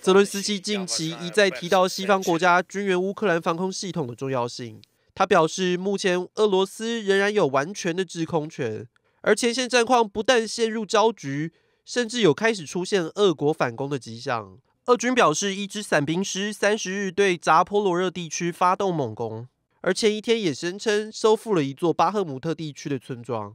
泽伦斯基近期一再提到西方国家军援乌克兰防空系统的重要性。他表示，目前俄罗斯仍然有完全的制空权，而前线战况不但陷入焦局，甚至有开始出现俄国反攻的迹象。俄军表示，一支伞兵师三十日对扎波罗热地区发动猛攻，而前一天也声称收复了一座巴赫穆特地区的村庄。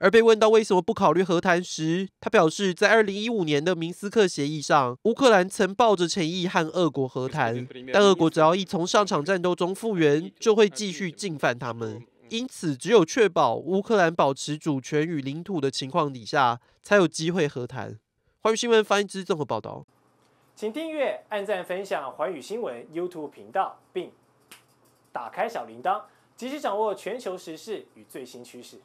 而被问到为什么不考虑和谈时，他表示，在二零一五年的明斯克协议上，乌克兰曾抱着诚意和俄国和谈，但俄国只要一从上场战斗中复原，就会继续进犯他们。因此，只有确保乌克兰保持主权与领土的情况底下，才有机会和谈。环宇新闻翻一之综合报道，请订阅、按赞、分享环宇新闻 YouTube 频道，并打开小铃铛，及时掌握全球时事与最新趋势。